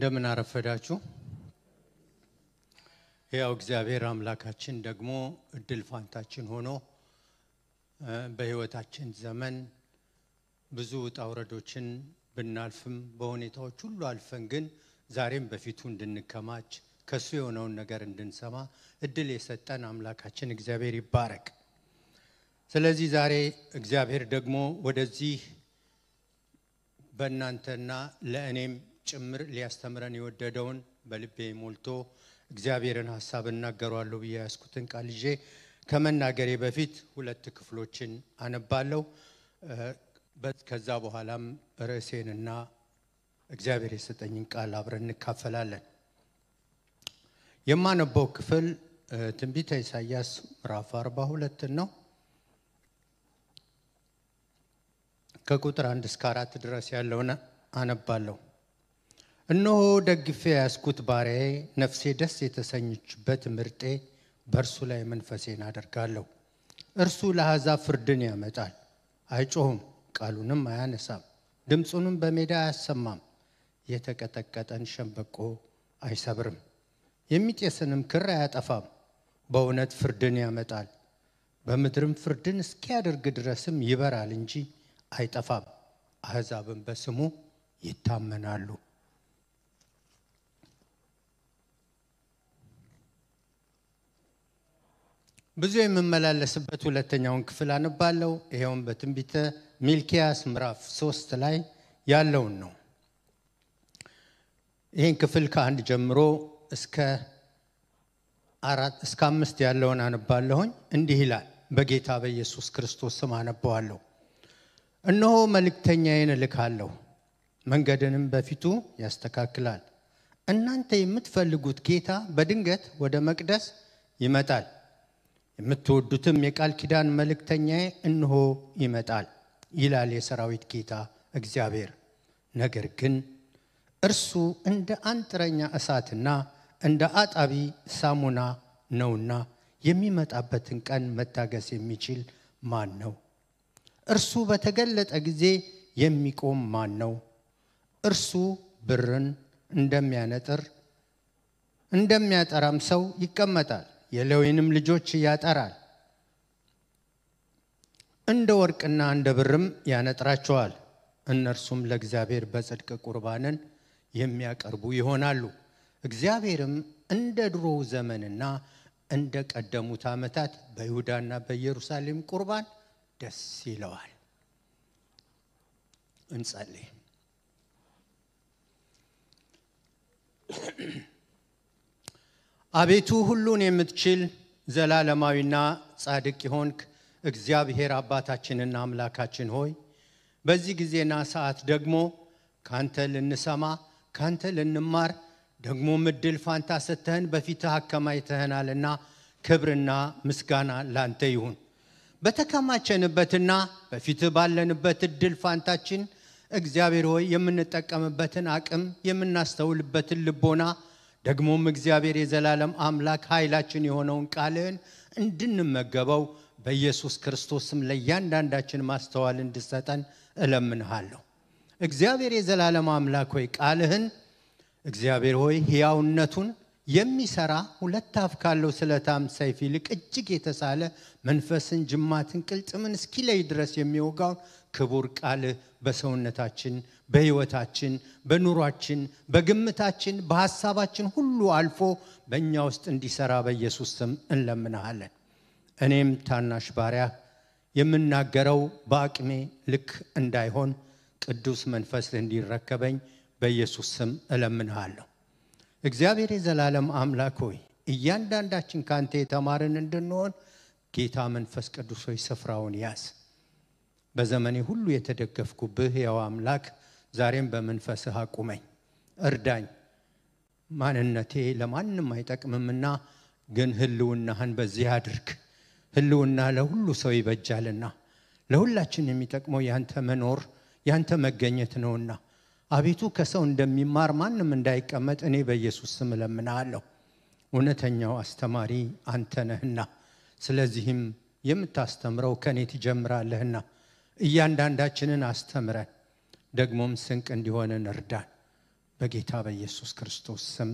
እንደምን አረፈዳችሁ። ያው እግዚአብሔር አምላካችን ደግሞ እድል ፋንታችን ሆኖ በህይወታችን ዘመን ብዙ ጣውረዶችን ብናልፍም በሁኔታዎች ሁሉ አልፈን ግን ዛሬም በፊቱ እንድንከማች ከሱ የሆነውን ነገር እንድንሰማ እድል የሰጠን አምላካችን እግዚአብሔር ይባረክ። ስለዚህ ዛሬ እግዚአብሔር ደግሞ ወደዚህ በእናንተና ለእኔም ጭምር ሊያስተምረን የወደደውን በልቤ ሞልቶ እግዚአብሔርን ሀሳብ እናገሯለሁ ብዬ ያስኩትን ቃል ይዤ ከመናገሬ በፊት ሁለት ክፍሎችን አነባለሁ። ከዛ በኋላም ርዕሴንና እግዚአብሔር የሰጠኝን ቃል አብረን እንካፈላለን። የማነበው ክፍል ትንቢተ ኢሳያስ ምዕራፍ 42 ነው። ከቁጥር አንድ እስከ አራት ድረስ ያለውን አነባለሁ። እነሆ ደግፌ ያስኩት ባሪያዬ፣ ነፍሴ ደስ የተሰኘችበት ምርጤ፣ በእርሱ ላይ መንፈሴን አደርጋለሁ። እርሱ ለአሕዛብ ፍርድን ያመጣል። አይጮሁም ቃሉንም አያነሳም፣ ድምፁንም በሜዳ አያሰማም። የተቀጠቀጠን ሸምበቆ አይሰብርም፣ የሚጤስንም ክር አያጠፋም። በእውነት ፍርድን ያመጣል፣ በምድርም ፍርድን እስኪያደርግ ድረስም ይበራል እንጂ አይጠፋም። አሕዛብን በስሙ ይታመናሉ። ብዙ የምመላለስበት ሁለተኛውን ክፍል አንባለው። ይኸውም በትንቢተ ሚልኪያስ ምዕራፍ ሶስት ላይ ያለውን ነው። ይህን ክፍል ከአንድ ጀምሮ እስከ አራት እስከ አምስት ያለውን አንባለሁኝ እንዲህ ይላል፣ በጌታ በኢየሱስ ክርስቶስ ስም አነበዋለሁ። እነሆ መልእክተኛዬን እልካለሁ፣ መንገድንም በፊቱ ያስተካክላል። እናንተ የምትፈልጉት ጌታ በድንገት ወደ መቅደስ ይመጣል የምትወዱትም የቃል ኪዳን መልእክተኛዬ እንሆ ይመጣል ይላል የሰራዊት ጌታ እግዚአብሔር። ነገር ግን እርሱ እንደ አንጥረኛ እሳትና እንደ አጣቢ ሳሙና ነውና የሚመጣበትን ቀን መታገስ የሚችል ማን ነው? እርሱ በተገለጠ ጊዜ የሚቆም ማን ነው? እርሱ ብርን እንደሚያነጥር እንደሚያጠራም ሰው ይቀመጣል። የሌዊንም ልጆች ያጠራል፣ እንደ ወርቅና እንደ ብርም ያነጥራቸዋል። እነርሱም ለእግዚአብሔር በጽድቅ ቁርባንን የሚያቀርቡ ይሆናሉ። እግዚአብሔርም እንደ ድሮው ዘመንና እንደ ቀደሙት ዓመታት በይሁዳና በኢየሩሳሌም ቁርባን ደስ ይለዋል። እንጸልይ። አቤቱ ሁሉን የምትችል ዘላለማዊና ጻድቅ የሆንክ እግዚአብሔር አባታችንና አምላካችን ሆይ በዚህ ጊዜና ሰዓት ደግሞ ካንተ ልንሰማ ካንተ ልንማር ደግሞ ምድል ፋንታ ሰተህን በፊትህ አከማይተህናልና ክብርና ምስጋና ላንተ ይሁን። በተከማቸንበትና በፊትህ ባለንበት እድል ፋንታችን እግዚአብሔር ሆይ የምንጠቀምበትን አቅም የምናስተውልበትን ልቦና ደግሞም እግዚአብሔር የዘላለም አምላክ ኃይላችን የሆነውን ቃልህን እንድንመገበው በኢየሱስ ክርስቶስም ለእያንዳንዳችን ማስተዋል እንድሰጠን እለምንሃለሁ። እግዚአብሔር የዘላለም አምላክ ሆይ ቃልህን እግዚአብሔር ሆይ ሕያውነቱን የሚሰራ ሁለት አፍ ካለው ስለታም ሰይፍ ይልቅ እጅግ የተሳለ መንፈስን፣ ጅማትን፣ ቅልጥምን እስኪለይ ድረስ የሚወጋውን ክቡር ቃልህ በሰውነታችን፣ በህይወታችን፣ በኑሯችን፣ በግምታችን፣ በሐሳባችን ሁሉ አልፎ በእኛ ውስጥ እንዲሠራ በኢየሱስ ስም እንለምናሃለን። እኔም ታናሽ ባሪያ የምናገረው በአቅሜ ልክ እንዳይሆን ቅዱስ መንፈስ እንዲረከበኝ በኢየሱስ ስም እለምንሃለሁ። እግዚአብሔር የዘላለም አምላክ ሆይ እያንዳንዳችን ካንተ የተማርን እንድንሆን ጌታ መንፈስ ቅዱሶች ስፍራውን ያዝ። በዘመኔ ሁሉ የተደገፍኩብህ ያው አምላክ ዛሬም በመንፈስህ አቁመኝ፣ እርዳኝ። ማንነቴ ለማንም አይጠቅምምና ግን ህልውናህን በዚህ አድርግ። ህልውና ለሁሉ ሰው ይበጃልና ለሁላችን የሚጠቅመው ያንተ መኖር ያንተ መገኘት ነውና አቤቱ ከሰው እንደሚማር ማንም እንዳይቀመጥ እኔ በኢየሱስ ስም እለምናለሁ። እውነተኛው አስተማሪ አንተ ነህና፣ ስለዚህም የምታስተምረው ከእኔ ትጀምራለህና እያንዳንዳችንን አስተምረን ደግሞም ስንቅ እንዲሆንን እርዳን። በጌታ በኢየሱስ ክርስቶስ ስም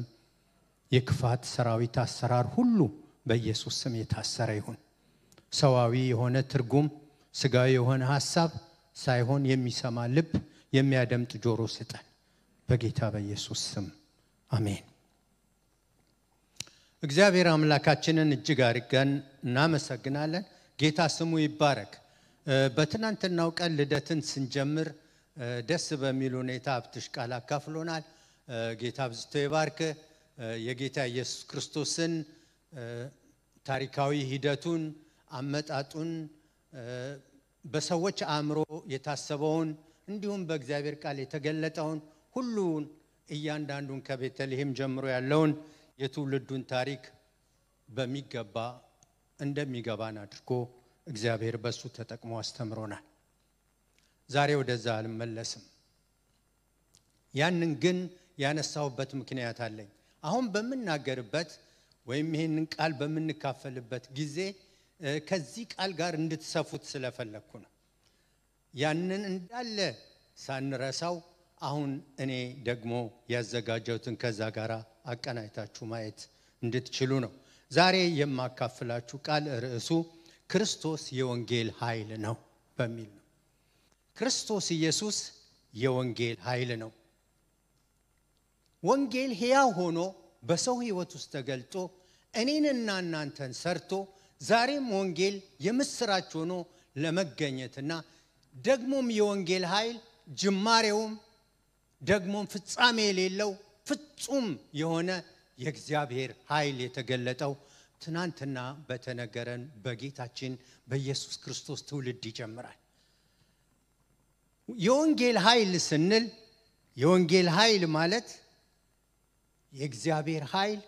የክፋት ሰራዊት አሰራር ሁሉ በኢየሱስ ስም የታሰረ ይሁን። ሰዋዊ የሆነ ትርጉም፣ ስጋዊ የሆነ ሀሳብ ሳይሆን የሚሰማ ልብ፣ የሚያደምጥ ጆሮ ስጠን። በጌታ በኢየሱስ ስም አሜን። እግዚአብሔር አምላካችንን እጅግ አርገን እናመሰግናለን። ጌታ ስሙ ይባረክ። በትናንትናው ቀን ልደትን ስንጀምር ደስ በሚል ሁኔታ ሀብትሽ ቃል አካፍሎናል። ጌታ ብዝቶ ይባርክ። የጌታ ኢየሱስ ክርስቶስን ታሪካዊ ሂደቱን፣ አመጣጡን፣ በሰዎች አእምሮ የታሰበውን እንዲሁም በእግዚአብሔር ቃል የተገለጠውን ሁሉን እያንዳንዱን ከቤተልሔም ጀምሮ ያለውን የትውልዱን ታሪክ በሚገባ እንደሚገባን አድርጎ እግዚአብሔር በሱ ተጠቅሞ አስተምሮናል። ዛሬ ወደዛ አልመለስም። ያንን ግን ያነሳሁበት ምክንያት አለኝ። አሁን በምናገርበት ወይም ይህንን ቃል በምንካፈልበት ጊዜ ከዚህ ቃል ጋር እንድትሰፉት ስለፈለግኩ ነው። ያንን እንዳለ ሳንረሳው አሁን እኔ ደግሞ ያዘጋጀሁትን ከዛ ጋር አቀናይታችሁ ማየት እንድትችሉ ነው ዛሬ የማካፍላችሁ ቃል ርዕሱ ክርስቶስ የወንጌል ኃይል ነው በሚል ነው። ክርስቶስ ኢየሱስ የወንጌል ኃይል ነው። ወንጌል ሕያው ሆኖ በሰው ሕይወት ውስጥ ተገልጦ እኔንና እናንተን ሰርቶ ዛሬም ወንጌል የምስራች ሆኖ ለመገኘትና ደግሞም የወንጌል ኃይል ጅማሬውም ደግሞም ፍጻሜ የሌለው ፍጹም የሆነ የእግዚአብሔር ኃይል የተገለጠው ትናንትና በተነገረን በጌታችን በኢየሱስ ክርስቶስ ትውልድ ይጀምራል። የወንጌል ኃይል ስንል የወንጌል ኃይል ማለት የእግዚአብሔር ኃይል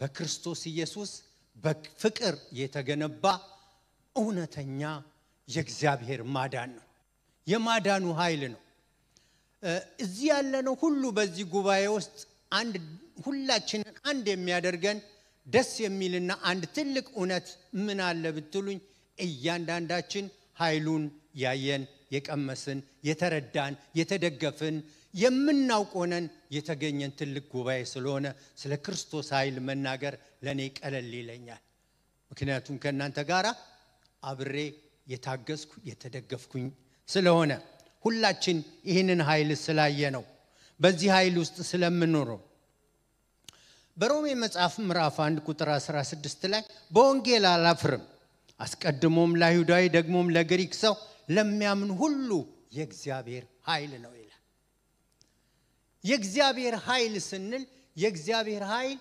በክርስቶስ ኢየሱስ በፍቅር የተገነባ እውነተኛ የእግዚአብሔር ማዳን ነው። የማዳኑ ኃይል ነው። እዚህ ያለነው ሁሉ በዚህ ጉባኤ ውስጥ አንድ ሁላችንን አንድ የሚያደርገን ደስ የሚልና አንድ ትልቅ እውነት ምን አለ ብትሉኝ እያንዳንዳችን ኃይሉን ያየን የቀመስን የተረዳን የተደገፍን የምናውቅ ሆነን የተገኘን ትልቅ ጉባኤ ስለሆነ ስለ ክርስቶስ ኃይል መናገር ለእኔ ቀለል ይለኛል። ምክንያቱም ከእናንተ ጋር አብሬ የታገዝኩ የተደገፍኩኝ ስለሆነ ሁላችን ይህንን ኃይል ስላየ ነው በዚህ ኃይል ውስጥ ስለምኖረው በሮሜ መጽሐፍ ምዕራፍ 1 ቁጥር 16 ላይ በወንጌል አላፍርም፣ አስቀድሞም ለአይሁዳዊ ደግሞም ለግሪክ ሰው ለሚያምን ሁሉ የእግዚአብሔር ኃይል ነው ይላል። የእግዚአብሔር ኃይል ስንል የእግዚአብሔር ኃይል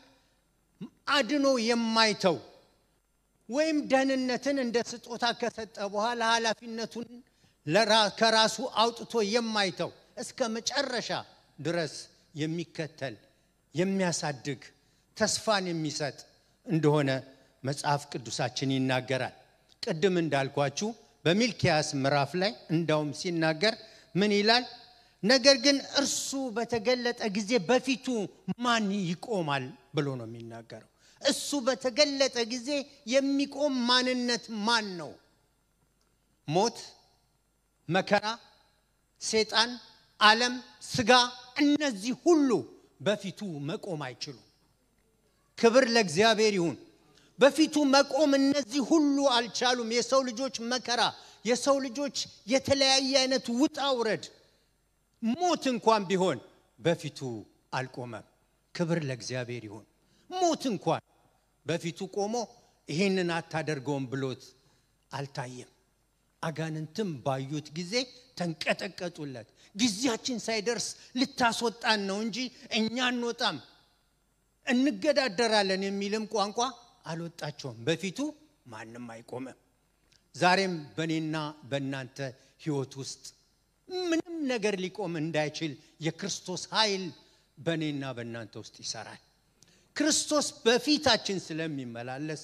አድኖ የማይተው ወይም ደህንነትን እንደ ስጦታ ከሰጠ በኋላ ኃላፊነቱን ከራሱ አውጥቶ የማይተው እስከ መጨረሻ ድረስ የሚከተል የሚያሳድግ ተስፋን የሚሰጥ እንደሆነ መጽሐፍ ቅዱሳችን ይናገራል። ቅድም እንዳልኳችሁ በሚልኪያስ ምዕራፍ ላይ እንዳውም ሲናገር ምን ይላል? ነገር ግን እርሱ በተገለጠ ጊዜ በፊቱ ማን ይቆማል ብሎ ነው የሚናገረው። እሱ በተገለጠ ጊዜ የሚቆም ማንነት ማን ነው? ሞት፣ መከራ፣ ሰይጣን፣ ዓለም፣ ስጋ እነዚህ ሁሉ በፊቱ መቆም አይችሉ? ክብር ለእግዚአብሔር ይሁን። በፊቱ መቆም እነዚህ ሁሉ አልቻሉም። የሰው ልጆች መከራ፣ የሰው ልጆች የተለያየ አይነት ውጣ ውረድ፣ ሞት እንኳን ቢሆን በፊቱ አልቆመም። ክብር ለእግዚአብሔር ይሁን። ሞት እንኳን በፊቱ ቆሞ ይህንን አታደርገውም ብሎት አልታየም። አጋንንትም ባዩት ጊዜ ተንቀጠቀጡለት። ጊዜያችን ሳይደርስ ልታስወጣን ነው እንጂ እኛ አንወጣም እንገዳደራለን የሚልም ቋንቋ አልወጣቸውም። በፊቱ ማንም አይቆምም። ዛሬም በእኔና በእናንተ ህይወት ውስጥ ምንም ነገር ሊቆም እንዳይችል የክርስቶስ ኃይል በእኔና በእናንተ ውስጥ ይሰራል። ክርስቶስ በፊታችን ስለሚመላለስ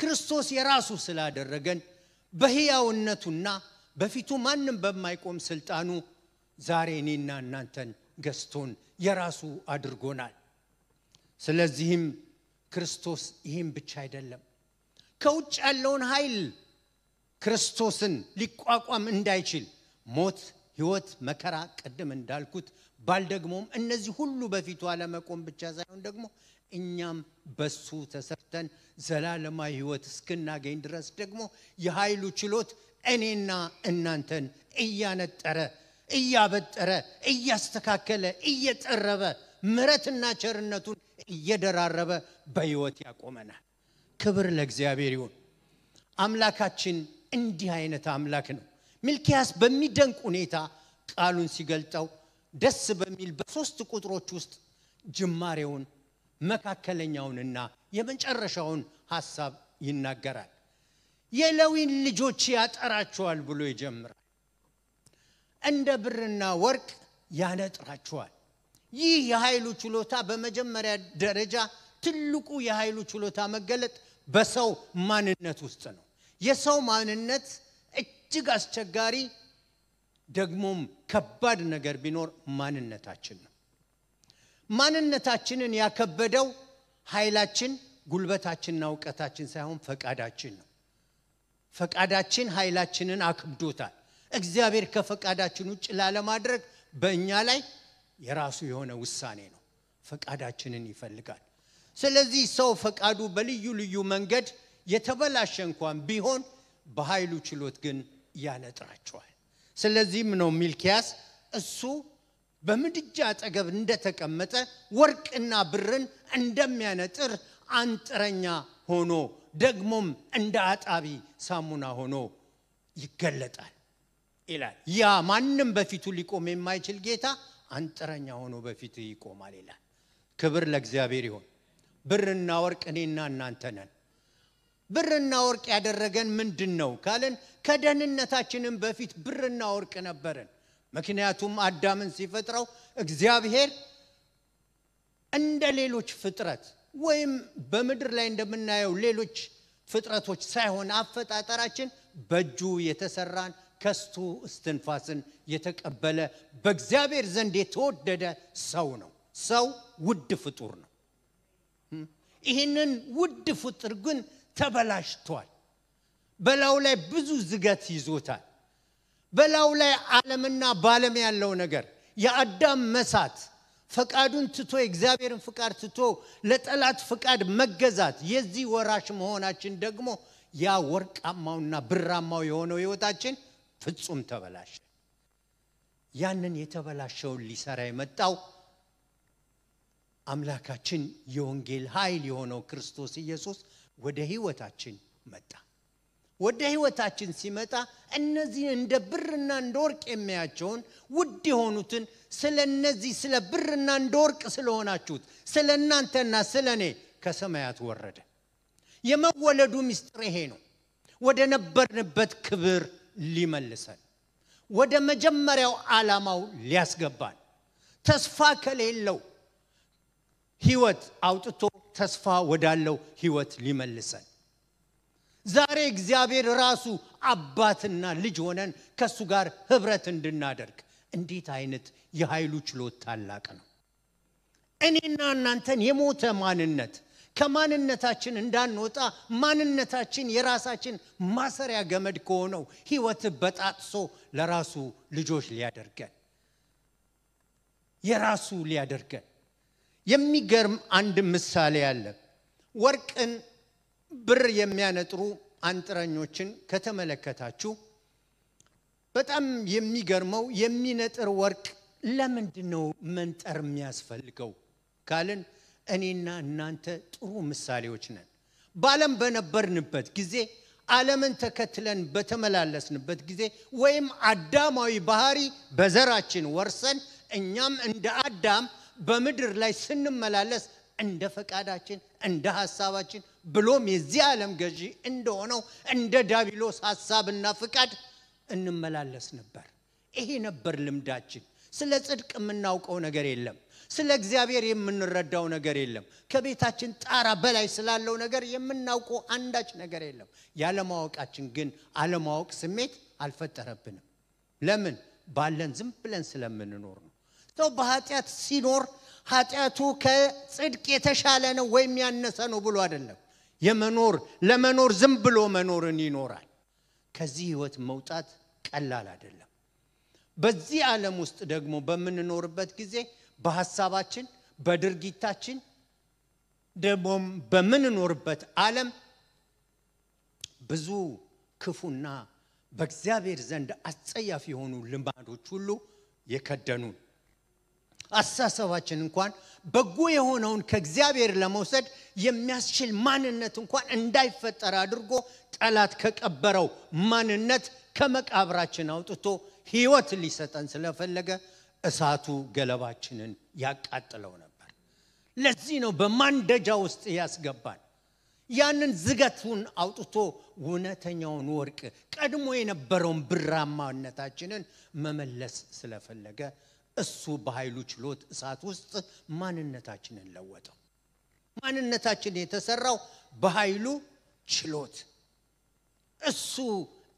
ክርስቶስ የራሱ ስላደረገን በሕያውነቱና በፊቱ ማንም በማይቆም ስልጣኑ ዛሬ እኔና እናንተን ገዝቶን የራሱ አድርጎናል። ስለዚህም ክርስቶስ ይህም ብቻ አይደለም ከውጭ ያለውን ኃይል ክርስቶስን ሊቋቋም እንዳይችል ሞት፣ ህይወት፣ መከራ ቅድም እንዳልኩት ባል ደግሞም እነዚህ ሁሉ በፊቱ አለመቆም ብቻ ሳይሆን ደግሞ እኛም በሱ ተሰርተን ዘላለማዊ ህይወት እስክናገኝ ድረስ ደግሞ የኃይሉ ችሎት እኔና እናንተን እያነጠረ እያበጠረ እያስተካከለ እየጠረበ ምረትና ቸርነቱን እየደራረበ በሕይወት ያቆመናል። ክብር ለእግዚአብሔር ይሁን። አምላካችን እንዲህ አይነት አምላክ ነው። ሚልኪያስ በሚደንቅ ሁኔታ ቃሉን ሲገልጠው ደስ በሚል በሶስት ቁጥሮች ውስጥ ጅማሬውን መካከለኛውንና የመጨረሻውን ሐሳብ ይናገራል። የለዊን ልጆች ያጠራቸዋል ብሎ ይጀምራል። እንደ ብርና ወርቅ ያነጥራቸዋል። ይህ የኃይሉ ችሎታ በመጀመሪያ ደረጃ ትልቁ የኃይሉ ችሎታ መገለጥ በሰው ማንነት ውስጥ ነው። የሰው ማንነት እጅግ አስቸጋሪ ደግሞም ከባድ ነገር ቢኖር ማንነታችን ነው። ማንነታችንን ያከበደው ኃይላችን፣ ጉልበታችንና እውቀታችን ሳይሆን ፈቃዳችን ነው። ፈቃዳችን ኃይላችንን አክብዶታል። እግዚአብሔር ከፈቃዳችን ውጭ ላለማድረግ በእኛ ላይ የራሱ የሆነ ውሳኔ ነው። ፈቃዳችንን ይፈልጋል። ስለዚህ ሰው ፈቃዱ በልዩ ልዩ መንገድ የተበላሸ እንኳን ቢሆን በኃይሉ ችሎት ግን ያነጥራቸዋል። ስለዚህም ነው ሚልኪያስ እሱ በምድጃ አጠገብ እንደተቀመጠ ወርቅና ብርን እንደሚያነጥር አንጥረኛ ሆኖ ደግሞም እንደ አጣቢ ሳሙና ሆኖ ይገለጣል ይላል። ያ ማንም በፊቱ ሊቆም የማይችል ጌታ አንጥረኛ ሆኖ በፊት ይቆማል ይላል። ክብር ለእግዚአብሔር ይሆን። ብርና ወርቅ እኔና እናንተ ነን። ብርና ወርቅ ያደረገን ምንድን ነው ካለን ከደህንነታችንም በፊት ብርና ወርቅ ነበርን። ምክንያቱም አዳምን ሲፈጥረው እግዚአብሔር እንደ ሌሎች ፍጥረት ወይም በምድር ላይ እንደምናየው ሌሎች ፍጥረቶች ሳይሆን አፈጣጠራችን በእጁ የተሰራን ከስቱ እስትንፋስን የተቀበለ በእግዚአብሔር ዘንድ የተወደደ ሰው ነው። ሰው ውድ ፍጡር ነው። ይህንን ውድ ፍጡር ግን ተበላሽቷል። በላዩ ላይ ብዙ ዝገት ይዞታል። በላዩ ላይ ዓለምና ባለም ያለው ነገር የአዳም መሳት ፈቃዱን ትቶ የእግዚአብሔርን ፍቃድ ትቶ ለጠላት ፍቃድ መገዛት የዚህ ወራሽ መሆናችን ደግሞ ያ ወርቃማውና ብራማው የሆነው ህይወታችን ፍጹም ተበላሸ። ያንን የተበላሸውን ሊሰራ የመጣው አምላካችን የወንጌል ኃይል የሆነው ክርስቶስ ኢየሱስ ወደ ህይወታችን መጣ። ወደ ህይወታችን ሲመጣ እነዚህ እንደ ብርና እንደ ወርቅ የሚያቸውን ውድ የሆኑትን ስለ እነዚህ ስለ ብርና እንደ ወርቅ ስለሆናችሁት ስለ እናንተና ስለ እኔ ከሰማያት ወረደ። የመወለዱ ምስጢር ይሄ ነው። ወደ ነበርንበት ክብር ሊመልሰን ወደ መጀመሪያው ዓላማው ሊያስገባን ተስፋ ከሌለው ህይወት አውጥቶ ተስፋ ወዳለው ህይወት ሊመልሰን ዛሬ እግዚአብሔር ራሱ አባትና ልጅ ሆነን ከእሱ ጋር ህብረት እንድናደርግ እንዴት አይነት የኃይሉ ችሎት ታላቅ ነው። እኔና እናንተን የሞተ ማንነት ከማንነታችን እንዳንወጣ ማንነታችን የራሳችን ማሰሪያ ገመድ ከሆነው ህይወት በጣጥሶ ለራሱ ልጆች ሊያደርገን የራሱ ሊያደርገን የሚገርም አንድ ምሳሌ አለ። ወርቅን ብር የሚያነጥሩ አንጥረኞችን ከተመለከታችሁ በጣም የሚገርመው የሚነጥር ወርቅ ለምንድን ነው መንጠር የሚያስፈልገው ካልን እኔና እናንተ ጥሩ ምሳሌዎች ነን። በዓለም በነበርንበት ጊዜ ዓለምን ተከትለን በተመላለስንበት ጊዜ ወይም አዳማዊ ባህሪ በዘራችን ወርሰን እኛም እንደ አዳም በምድር ላይ ስንመላለስ እንደ ፈቃዳችን እንደ ሀሳባችን ብሎም የዚህ ዓለም ገዢ እንደሆነው እንደ ዳቢሎስ ሐሳብና ፍቃድ እንመላለስ ነበር። ይሄ ነበር ልምዳችን። ስለ ጽድቅ የምናውቀው ነገር የለም። ስለ እግዚአብሔር የምንረዳው ነገር የለም። ከቤታችን ጣራ በላይ ስላለው ነገር የምናውቀው አንዳች ነገር የለም። ያለማወቃችን ግን አለማወቅ ስሜት አልፈጠረብንም። ለምን? ባለን ዝም ብለን ስለምንኖር ነው። ሰው በኃጢአት ሲኖር ኃጢአቱ ከጽድቅ የተሻለ ነው ወይም ያነሰ ነው ብሎ አይደለም። የመኖር ለመኖር ዝም ብሎ መኖርን ይኖራል። ከዚህ ህይወት መውጣት ቀላል አይደለም። በዚህ ዓለም ውስጥ ደግሞ በምንኖርበት ጊዜ በሀሳባችን፣ በድርጊታችን ደግሞም በምንኖርበት ዓለም ብዙ ክፉና በእግዚአብሔር ዘንድ አስጸያፊ የሆኑ ልማዶች ሁሉ የከደኑን አስተሳሰባችን እንኳን በጎ የሆነውን ከእግዚአብሔር ለመውሰድ የሚያስችል ማንነት እንኳን እንዳይፈጠር አድርጎ ጠላት ከቀበረው ማንነት ከመቃብራችን አውጥቶ ህይወት ሊሰጠን ስለፈለገ እሳቱ ገለባችንን ያቃጥለው ነበር። ለዚህ ነው በማንደጃ ውስጥ ያስገባን። ያንን ዝገቱን አውጥቶ እውነተኛውን ወርቅ ቀድሞ የነበረውን ብራማነታችንን መመለስ ስለፈለገ እሱ በኃይሉ ችሎት እሳት ውስጥ ማንነታችንን ለወጠው። ማንነታችን የተሰራው በኃይሉ ችሎት እሱ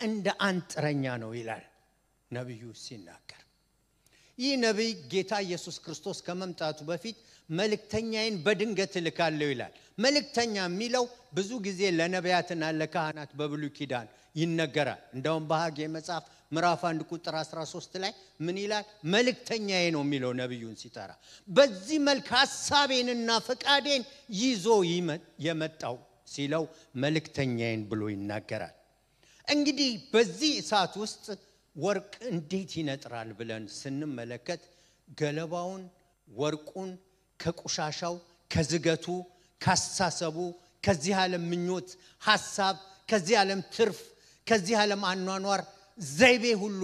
እንደ አንጥረኛ ነው ይላል ነቢዩ ሲናገር ይህ ነቢይ ጌታ ኢየሱስ ክርስቶስ ከመምጣቱ በፊት መልእክተኛዬን በድንገት እልካለሁ ይላል። መልእክተኛ የሚለው ብዙ ጊዜ ለነቢያትና ለካህናት በብሉ ኪዳን ይነገራል። እንደውም በሀጌ መጽሐፍ ምዕራፍ 1 ቁጥር 13 ላይ ምን ይላል? መልእክተኛዬ ነው የሚለው ነቢዩን ሲጠራ። በዚህ መልክ ሀሳቤንና ፈቃዴን ይዞ የመጣው ሲለው መልእክተኛዬን ብሎ ይናገራል። እንግዲህ በዚህ እሳት ውስጥ ወርቅ እንዴት ይነጥራል ብለን ስንመለከት ገለባውን ወርቁን ከቆሻሻው ከዝገቱ ካስተሳሰቡ ከዚህ ዓለም ምኞት ሀሳብ ከዚህ ዓለም ትርፍ ከዚህ ዓለም አኗኗር ዘይቤ ሁሉ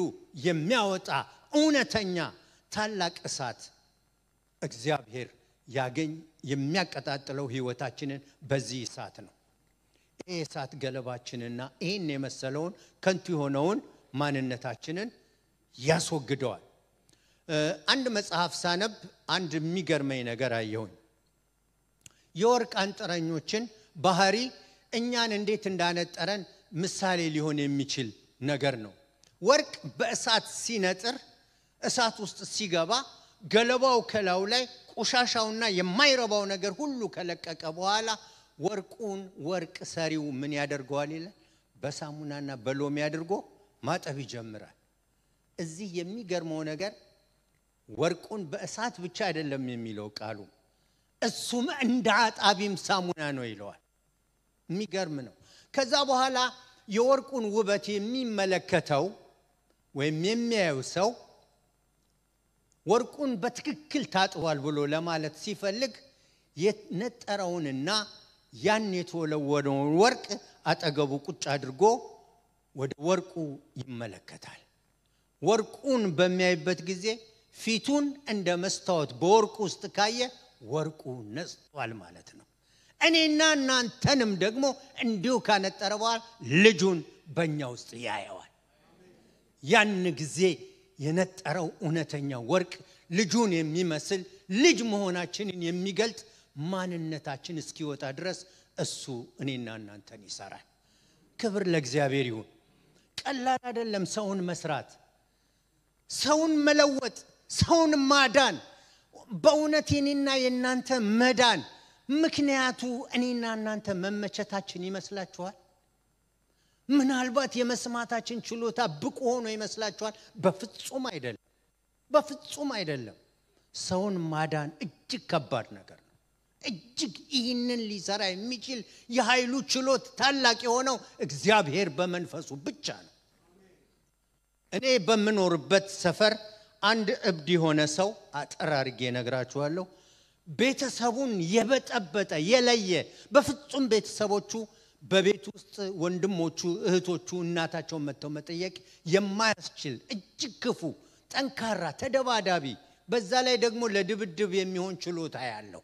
የሚያወጣ እውነተኛ ታላቅ እሳት እግዚአብሔር ያገኝ የሚያቀጣጥለው ህይወታችንን በዚህ እሳት ነው። ይህ እሳት ገለባችንና ይህን የመሰለውን ከንቱ የሆነውን ማንነታችንን ያስወግደዋል። አንድ መጽሐፍ ሳነብ አንድ የሚገርመኝ ነገር አየሁኝ። የወርቅ አንጥረኞችን ባህሪ እኛን እንዴት እንዳነጠረን ምሳሌ ሊሆን የሚችል ነገር ነው። ወርቅ በእሳት ሲነጥር እሳት ውስጥ ሲገባ ገለባው ከላዩ ላይ ቆሻሻውና የማይረባው ነገር ሁሉ ከለቀቀ በኋላ ወርቁን ወርቅ ሰሪው ምን ያደርገዋል ይላል በሳሙናና በሎሚ አድርጎ ማጠብ ይጀምራል። እዚህ የሚገርመው ነገር ወርቁን በእሳት ብቻ አይደለም የሚለው ቃሉ፣ እሱም እንደ አጣቢም ሳሙና ነው ይለዋል። የሚገርም ነው። ከዛ በኋላ የወርቁን ውበት የሚመለከተው ወይም የሚያየው ሰው ወርቁን በትክክል ታጥቧል ብሎ ለማለት ሲፈልግ የነጠረውንና ያን የተወለወለውን ወርቅ አጠገቡ ቁጭ አድርጎ ወደ ወርቁ ይመለከታል። ወርቁን በሚያይበት ጊዜ ፊቱን እንደ መስታወት በወርቁ ውስጥ ካየ ወርቁ ነጽቷል ማለት ነው። እኔና እናንተንም ደግሞ እንዲሁ ካነጠረ በኋላ ልጁን በእኛ ውስጥ ያየዋል። ያን ጊዜ የነጠረው እውነተኛ ወርቅ ልጁን የሚመስል ልጅ መሆናችንን የሚገልጥ ማንነታችን እስኪወጣ ድረስ እሱ እኔና እናንተን ይሰራል። ክብር ለእግዚአብሔር ይሁን። ቀላል አይደለም። ሰውን መስራት፣ ሰውን መለወጥ፣ ሰውን ማዳን በእውነት የኔና የእናንተ መዳን ምክንያቱ እኔና እናንተ መመቸታችን ይመስላችኋል? ምናልባት የመስማታችን ችሎታ ብቁ ሆኖ ይመስላችኋል? በፍጹም አይደለም፣ በፍጹም አይደለም። ሰውን ማዳን እጅግ ከባድ ነገር እጅግ ይህንን ሊሰራ የሚችል የኃይሉ ችሎት ታላቅ የሆነው እግዚአብሔር በመንፈሱ ብቻ ነው። እኔ በምኖርበት ሰፈር አንድ እብድ የሆነ ሰው አጠር አድርጌ ነግራችኋለሁ። ቤተሰቡን የበጠበጠ የለየ፣ በፍጹም ቤተሰቦቹ በቤት ውስጥ ወንድሞቹ፣ እህቶቹ እናታቸውን መጥተው መጠየቅ የማያስችል እጅግ ክፉ፣ ጠንካራ፣ ተደባዳቢ በዛ ላይ ደግሞ ለድብድብ የሚሆን ችሎታ ያለው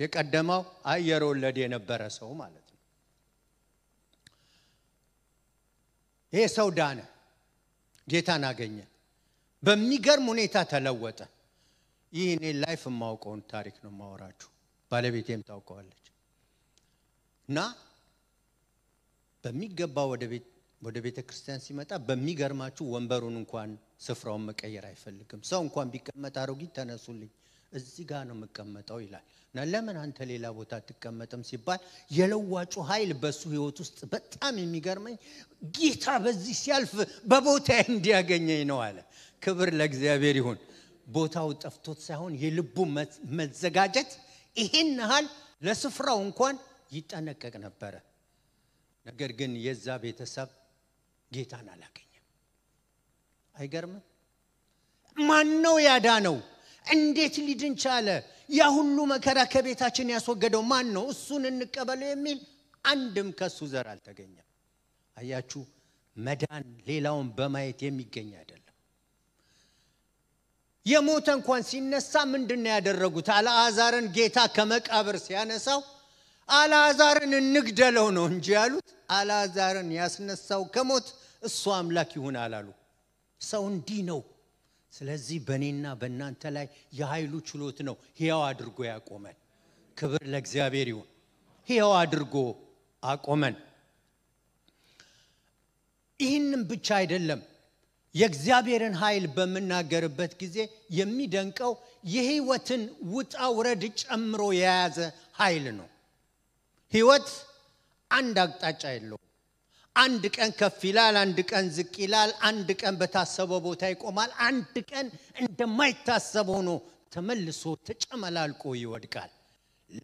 የቀደመው አየር ወለድ የነበረ ሰው ማለት ነው። ይሄ ሰው ዳነ፣ ጌታን አገኘ፣ በሚገርም ሁኔታ ተለወጠ። ይህ እኔ ላይፍ የማውቀውን ታሪክ ነው የማወራችሁ። ባለቤቴም ታውቀዋለች። እና በሚገባ ወደ ቤተ ክርስቲያን ሲመጣ በሚገርማችሁ ወንበሩን እንኳን ስፍራውን መቀየር አይፈልግም። ሰው እንኳን ቢቀመጥ አሮጊት ተነሱልኝ፣ እዚህ ጋር ነው የምቀመጠው ይላል። ለምን አንተ ሌላ ቦታ አትቀመጥም ሲባል የለዋጩ ኃይል በሱ ህይወት ውስጥ በጣም የሚገርመኝ ጌታ በዚህ ሲያልፍ በቦታ እንዲያገኘኝ ነው አለ። ክብር ለእግዚአብሔር ይሁን። ቦታው ጠፍቶት ሳይሆን የልቡ መዘጋጀት ይህን ያህል ለስፍራው እንኳን ይጠነቀቅ ነበረ። ነገር ግን የዛ ቤተሰብ ጌታን አላገኘም። አይገርምም? ማን ነው ያዳነው? እንዴት ሊድን ቻለ? ያ ሁሉ መከራ ከቤታችን ያስወገደው ማን ነው? እሱን እንቀበለው የሚል አንድም ከሱ ዘር አልተገኘም። አያችሁ፣ መዳን ሌላውን በማየት የሚገኝ አይደለም። የሞተ እንኳን ሲነሳ ምንድን ነው ያደረጉት? አልአዛርን ጌታ ከመቃብር ሲያነሳው አልአዛርን እንግደለው ነው እንጂ ያሉት። አልአዛርን ያስነሳው ከሞት እሱ አምላክ ይሁን አላሉ። ሰው እንዲህ ነው ስለዚህ በእኔና በእናንተ ላይ የኃይሉ ችሎት ነው ሕያው አድርጎ ያቆመን። ክብር ለእግዚአብሔር ይሁን። ሕያው አድርጎ አቆመን። ይህንም ብቻ አይደለም። የእግዚአብሔርን ኃይል በምናገርበት ጊዜ የሚደንቀው የህይወትን ውጣ ውረድ ጨምሮ የያዘ ኃይል ነው። ህይወት አንድ አቅጣጫ የለውም። አንድ ቀን ከፍ ይላል፣ አንድ ቀን ዝቅ ይላል፣ አንድ ቀን በታሰበው ቦታ ይቆማል፣ አንድ ቀን እንደማይታሰብ ሆኖ ተመልሶ ተጨመላልቆ ይወድቃል።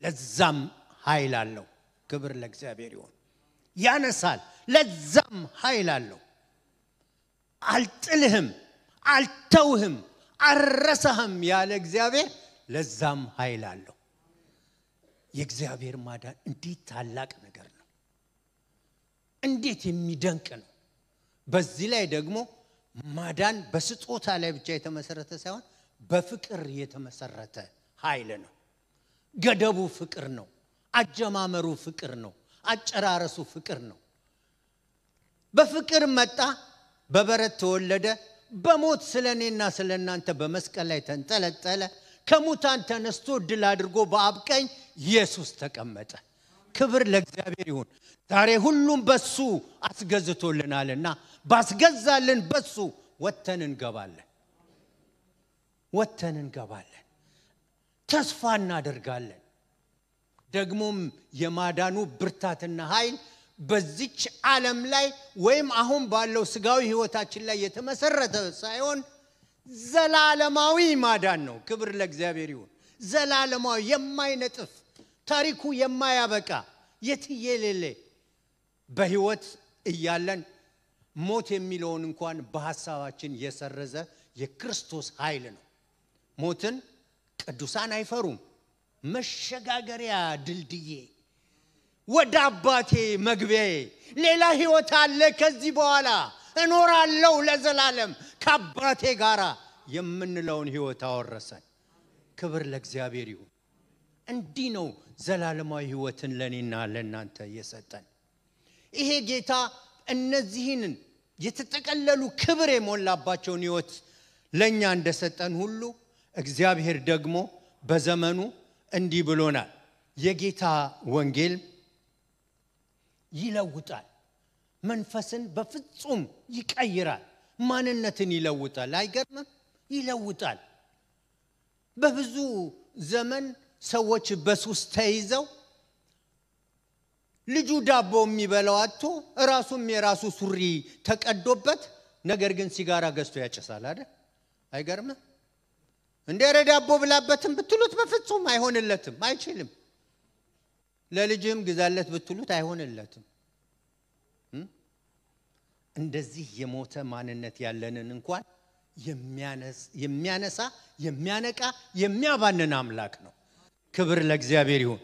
ለዛም ኃይል አለው። ክብር ለእግዚአብሔር ይሆን። ያነሳል፣ ለዛም ኃይል አለው። አልጥልህም፣ አልተውህም፣ አረሰህም ያለ እግዚአብሔር ለዛም ኃይል አለው። የእግዚአብሔር ማዳን እንዴት ታላቅ ነገር እንዴት የሚደንቅ ነው! በዚህ ላይ ደግሞ ማዳን በስጦታ ላይ ብቻ የተመሰረተ ሳይሆን በፍቅር የተመሰረተ ኃይል ነው። ገደቡ ፍቅር ነው። አጀማመሩ ፍቅር ነው። አጨራረሱ ፍቅር ነው። በፍቅር መጣ፣ በበረት ተወለደ፣ በሞት ስለ እኔና ስለ እናንተ በመስቀል ላይ ተንጠለጠለ፣ ከሙታን ተነስቶ ድል አድርጎ በአብቀኝ ኢየሱስ ተቀመጠ። ክብር ለእግዚአብሔር ይሁን። ዛሬ ሁሉም በሱ አስገዝቶልናልና ባስገዛልን በሱ ወተን እንገባለን ወተን እንገባለን ተስፋ እናደርጋለን ደግሞም የማዳኑ ብርታትና ኃይል በዚች ዓለም ላይ ወይም አሁን ባለው ስጋዊ ህይወታችን ላይ የተመሰረተ ሳይሆን ዘላለማዊ ማዳን ነው ክብር ለእግዚአብሔር ይሁን ዘላለማዊ የማይነጥፍ ታሪኩ የማያበቃ የትየሌሌ በህይወት እያለን ሞት የሚለውን እንኳን በሀሳባችን የሰረዘ የክርስቶስ ኃይል ነው። ሞትን ቅዱሳን አይፈሩም፣ መሸጋገሪያ ድልድዬ፣ ወደ አባቴ መግቢያዬ፣ ሌላ ህይወት አለ፣ ከዚህ በኋላ እኖራለሁ ለዘላለም ከአባቴ ጋር የምንለውን ህይወት አወረሰን። ክብር ለእግዚአብሔር ይሁን። እንዲህ ነው ዘላለማዊ ህይወትን ለእኔና ለእናንተ የሰጠን። ይሄ ጌታ እነዚህን የተጠቀለሉ ክብር የሞላባቸውን ህይወት ለእኛ እንደሰጠን ሁሉ እግዚአብሔር ደግሞ በዘመኑ እንዲህ ብሎናል። የጌታ ወንጌል ይለውጣል። መንፈስን በፍጹም ይቀይራል። ማንነትን ይለውጣል። አይገርምም? ይለውጣል። በብዙ ዘመን ሰዎች በሱስ ተይዘው ልጁ ዳቦ የሚበላው አቶ ራሱም የራሱ ሱሪ ተቀዶበት፣ ነገር ግን ሲጋራ ገዝቶ ያጨሳል አይደል? አይገርም እንደ ረ ዳቦ ብላበትም ብትሉት በፍጹም አይሆንለትም፣ አይችልም። ለልጅም ግዛለት ብትሉት አይሆንለትም። እንደዚህ የሞተ ማንነት ያለንን እንኳን የሚያነሳ የሚያነቃ የሚያባንን አምላክ ነው። ክብር ለእግዚአብሔር ይሁን።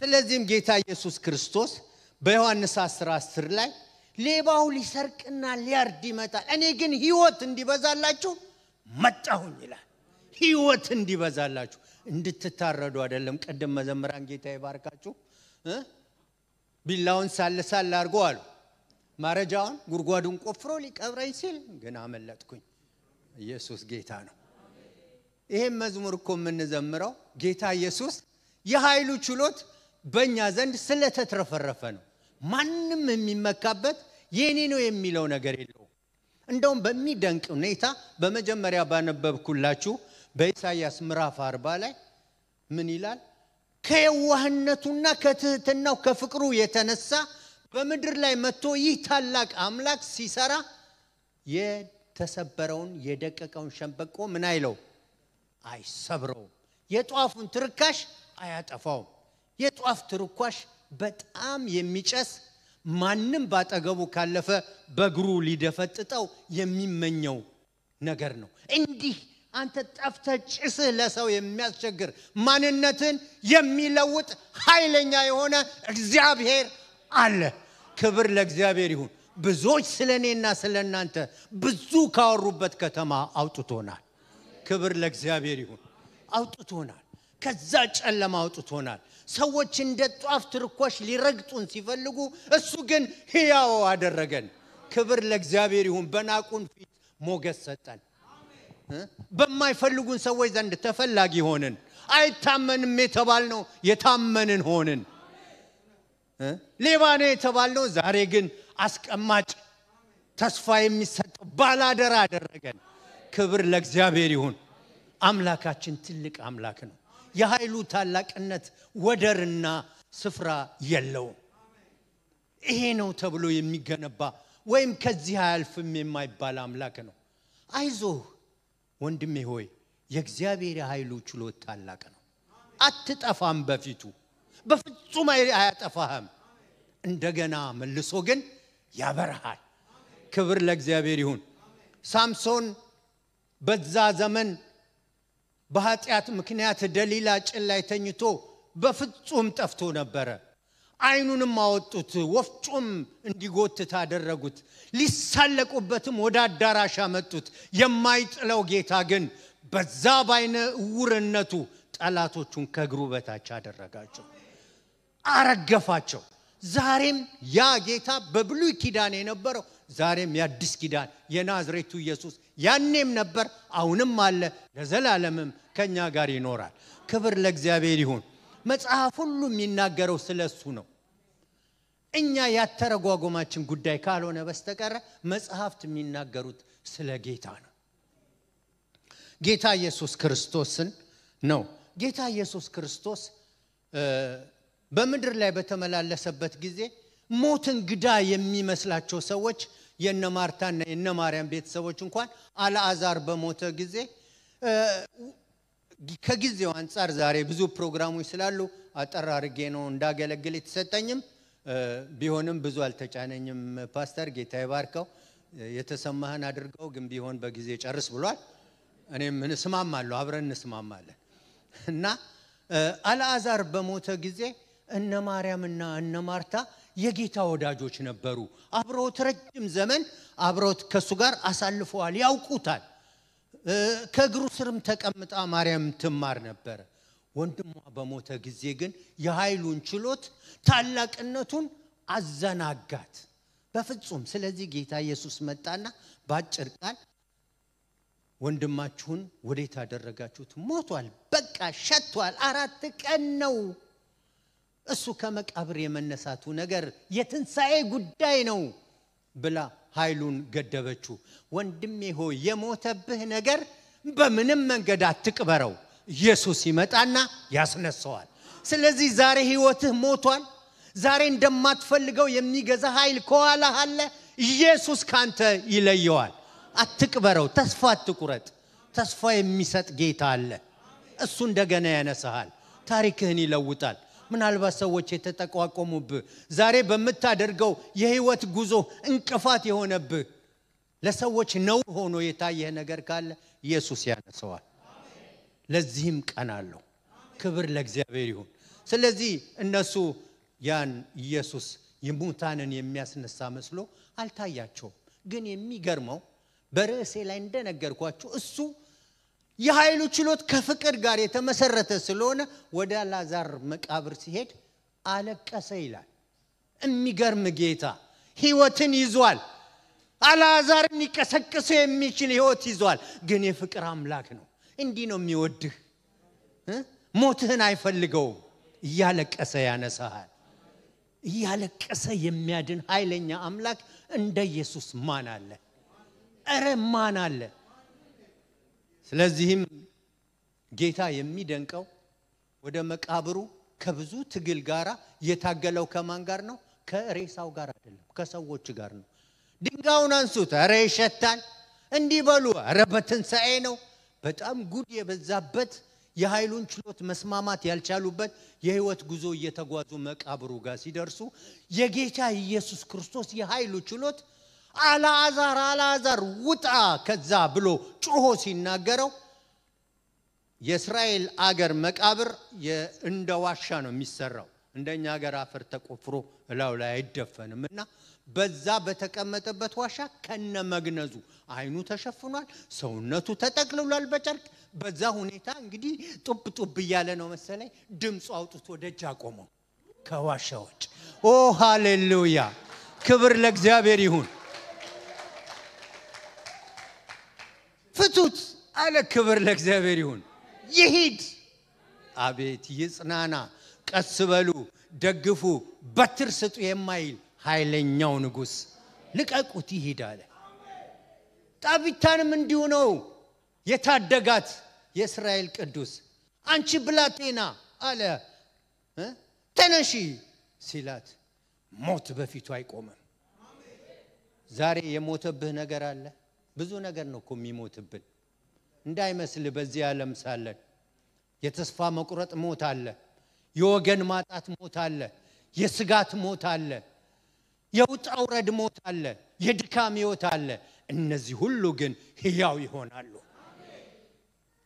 ስለዚህም ጌታ ኢየሱስ ክርስቶስ በዮሐንስ 10 10 ላይ ሌባው ሊሰርቅና ሊያርድ ይመጣል፣ እኔ ግን ህይወት እንዲበዛላችሁ መጣሁኝ ይላል። ህይወት እንዲበዛላችሁ እንድትታረዱ አይደለም። ቀደም መዘምራን ጌታ ይባርካችሁ ቢላውን ሳል አድርጎ አሉ ማረጃውን ጉድጓዱን ቆፍሮ ሊቀብረኝ ሲል ግን አመለጥኩኝ። ኢየሱስ ጌታ ነው። ይሄም መዝሙር እኮ የምንዘምረው ጌታ ኢየሱስ የኃይሉ ችሎት በእኛ ዘንድ ስለተትረፈረፈ ነው። ማንም የሚመካበት የኔ ነው የሚለው ነገር የለው? እንደውም በሚደንቅ ሁኔታ በመጀመሪያ ባነበብኩላችሁ በኢሳይያስ ምዕራፍ አርባ ላይ ምን ይላል? ከየዋህነቱና ከትህትናው ከፍቅሩ የተነሳ በምድር ላይ መጥቶ ይህ ታላቅ አምላክ ሲሰራ የተሰበረውን የደቀቀውን ሸንበቆ ምን አይለው አይሰብረውም፣ የጧፉን ትርካሽ አያጠፋውም። የጧፍ ትርኳሽ በጣም የሚጨስ ማንም ባጠገቡ ካለፈ በእግሩ ሊደፈጥጠው የሚመኘው ነገር ነው። እንዲህ አንተ ጠፍተ ጭስህ ለሰው የሚያስቸግር ማንነትን የሚለውጥ ኃይለኛ የሆነ እግዚአብሔር አለ። ክብር ለእግዚአብሔር ይሁን። ብዙዎች ስለ እኔና ስለ እናንተ ብዙ ካወሩበት ከተማ አውጥቶናል። ክብር ለእግዚአብሔር ይሁን። አውጥቶናል። ከዛ ጨለማ አውጥቶናል። ሰዎች እንደ ጧፍ ትርኮሽ ሊረግጡን ሲፈልጉ እሱ ግን ሕያው አደረገን። ክብር ለእግዚአብሔር ይሁን። በናቁን ፊት ሞገስ ሰጠን። በማይፈልጉን ሰዎች ዘንድ ተፈላጊ ሆንን። አይታመንም የተባልነው የታመንን ሆንን። ሌባ ነው የተባልነው ዛሬ ግን አስቀማጭ፣ ተስፋ የሚሰጠው ባላደራ አደረገን። ክብር ለእግዚአብሔር ይሁን። አምላካችን ትልቅ አምላክ ነው። የኃይሉ ታላቅነት ወደርና ስፍራ የለውም። ይሄ ነው ተብሎ የሚገነባ ወይም ከዚህ አያልፍም የማይባል አምላክ ነው። አይዞህ ወንድሜ ሆይ የእግዚአብሔር የኃይሉ ችሎት ታላቅ ነው። አትጠፋም፣ በፊቱ በፍጹም አያጠፋህም። እንደገና መልሶ ግን ያበረሃል። ክብር ለእግዚአብሔር ይሁን። ሳምሶን በዛ ዘመን በኃጢአት ምክንያት ደሊላ ጭን ላይ ተኝቶ በፍጹም ጠፍቶ ነበረ። አይኑንም አወጡት፣ ወፍጮም እንዲጎትት አደረጉት። ሊሳለቁበትም ወደ አዳራሽ አመጡት። የማይጥለው ጌታ ግን በዛ ባይነ እውርነቱ ጠላቶቹን ከእግሩ በታች አደረጋቸው፣ አረገፋቸው። ዛሬም ያ ጌታ በብሉይ ኪዳን የነበረው ዛሬም የአዲስ ኪዳን የናዝሬቱ ኢየሱስ ያኔም ነበር፣ አሁንም አለ፣ ለዘላለምም ከእኛ ጋር ይኖራል። ክብር ለእግዚአብሔር ይሁን። መጽሐፍ ሁሉ የሚናገረው ስለ እሱ ነው። እኛ ያተረጓጎማችን ጉዳይ ካልሆነ በስተቀረ መጽሐፍት የሚናገሩት ስለ ጌታ ነው። ጌታ ኢየሱስ ክርስቶስን ነው። ጌታ ኢየሱስ ክርስቶስ በምድር ላይ በተመላለሰበት ጊዜ ሞት እንግዳ የሚመስላቸው ሰዎች የነ ማርታና የነ ማርያም ቤተሰቦች እንኳን አልዓዛር በሞተ ጊዜ ከጊዜው አንጻር ዛሬ ብዙ ፕሮግራሞች ስላሉ አጠራርጌ ነው እንዳገለግል የተሰጠኝም ቢሆንም ብዙ አልተጫነኝም። ፓስተር ጌታ ይባርከው። የተሰማህን አድርገው፣ ግን ቢሆን በጊዜ ጨርስ ብሏል። እኔም እንስማማለሁ፣ አብረን እንስማማለን እና አልአዛር በሞተ ጊዜ እነ ማርያምና እነ ማርታ የጌታ ወዳጆች ነበሩ። አብረውት ረጅም ዘመን አብረውት ከእሱ ጋር አሳልፈዋል፣ ያውቁታል። ከእግሩ ስርም ተቀምጣ ማርያም ትማር ነበረ። ወንድሟ በሞተ ጊዜ ግን የኃይሉን ችሎት ታላቅነቱን አዘናጋት በፍጹም። ስለዚህ ጌታ ኢየሱስ መጣና በአጭር ቃል ወንድማችሁን ወዴት አደረጋችሁት? ሞቷል፣ በቃ ሸቷል፣ አራት ቀን ነው እሱ ከመቃብር የመነሳቱ ነገር የትንሣኤ ጉዳይ ነው ብላ ኃይሉን ገደበችው። ወንድሜ ሆይ የሞተብህ ነገር በምንም መንገድ አትቅበረው። ኢየሱስ ይመጣና ያስነሳዋል። ስለዚህ ዛሬ ህይወትህ ሞቷል። ዛሬ እንደማትፈልገው የሚገዛ ኃይል ከኋላ አለ። ኢየሱስ ካንተ ይለየዋል። አትቅበረው። ተስፋ አትቁረጥ። ተስፋ የሚሰጥ ጌታ አለ። እሱ እንደገና ያነሳሃል። ታሪክህን ይለውጣል። ምናልባት ሰዎች የተጠቋቆሙብህ ዛሬ በምታደርገው የህይወት ጉዞ እንቅፋት የሆነብህ ለሰዎች ነው ሆኖ የታየህ ነገር ካለ ኢየሱስ ያነሰዋል። ለዚህም ቀን አለው። ክብር ለእግዚአብሔር ይሁን። ስለዚህ እነሱ ያን ኢየሱስ የሙታንን የሚያስነሳ መስሎ አልታያቸውም። ግን የሚገርመው በርዕሴ ላይ እንደነገርኳችሁ እሱ የኃይሉ ችሎት ከፍቅር ጋር የተመሰረተ ስለሆነ ወደ ላዛር መቃብር ሲሄድ አለቀሰ ይላል። የሚገርም ጌታ ህይወትን ይዟል። አላዛርን ሊቀሰቅሰው የሚችል ህይወት ይዟል። ግን የፍቅር አምላክ ነው። እንዲህ ነው የሚወድህ። ሞትህን አይፈልገውም። እያለቀሰ ያነሳሃል። እያለቀሰ የሚያድን ኃይለኛ አምላክ እንደ ኢየሱስ ማን አለ? እረ ማን አለ? ስለዚህም ጌታ የሚደንቀው ወደ መቃብሩ ከብዙ ትግል ጋር የታገለው ከማን ጋር ነው? ከሬሳው ጋር አይደለም፣ ከሰዎች ጋር ነው። ድንጋዩን አንሱት፣ ረ ይሸታል፣ እንዲበሉ በሉ፣ ኧረ በትንሣኤ ነው። በጣም ጉድ የበዛበት የኃይሉን ችሎት መስማማት ያልቻሉበት የህይወት ጉዞ እየተጓዙ መቃብሩ ጋር ሲደርሱ የጌታ ኢየሱስ ክርስቶስ የኃይሉ ችሎት አልዓዛር አልዓዛር ውጣ ከዛ ብሎ ጩሆ ሲናገረው የእስራኤል አገር መቃብር እንደ ዋሻ ነው የሚሰራው። እንደኛ ሀገር አፈር ተቆፍሮ እላው ላይ አይደፈንም እና በዛ በተቀመጠበት ዋሻ ከነ መግነዙ አይኑ ተሸፍኗል፣ ሰውነቱ ተጠቅልሏል በጨርቅ። በዛ ሁኔታ እንግዲህ ጡብ ጡብ እያለ ነው መሰለኝ ድምፁ አውጥቶ ደጅ አቆመው ከዋሻዎች። ኦ ሃሌሉያ! ክብር ለእግዚአብሔር ይሁን። ፍቱት አለ። ክብር ለእግዚአብሔር ይሁን። ይሂድ። አቤት ይጽናና። ቀስ በሉ፣ ደግፉ፣ በትር ስጡ የማይል ኃይለኛው ንጉሥ ልቀቁት፣ ይሂድ አለ። ጣቢታንም እንዲሁ ነው የታደጋት የእስራኤል ቅዱስ። አንቺ ብላቴና አለ ተነሺ ሲላት ሞት በፊቱ አይቆምም። ዛሬ የሞተብህ ነገር አለ ብዙ ነገር ነው እኮ የሚሞትብን እንዳይመስል በዚህ ዓለም ሳለን የተስፋ መቁረጥ ሞት አለ። የወገን ማጣት ሞት አለ። የስጋት ሞት አለ። የውጣ ውረድ ሞት አለ። የድካም ሕይወት አለ። እነዚህ ሁሉ ግን ህያው ይሆናሉ።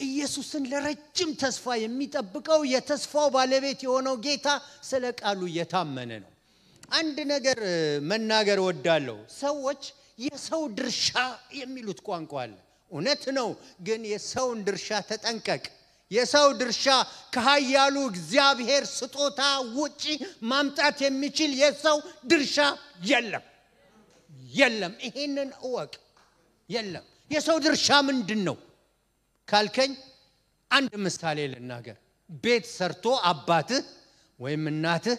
ኢየሱስን ለረጅም ተስፋ የሚጠብቀው የተስፋው ባለቤት የሆነው ጌታ ስለ ቃሉ እየታመነ ነው። አንድ ነገር መናገር ወዳለው ሰዎች የሰው ድርሻ የሚሉት ቋንቋ አለ። እውነት ነው፣ ግን የሰውን ድርሻ ተጠንቀቅ። የሰው ድርሻ ከኃያሉ እግዚአብሔር ስጦታ ውጪ ማምጣት የሚችል የሰው ድርሻ የለም፣ የለም። ይሄንን እወቅ። የለም። የሰው ድርሻ ምንድን ነው ካልከኝ፣ አንድ ምሳሌ ልናገር። ቤት ሰርቶ አባትህ ወይም እናትህ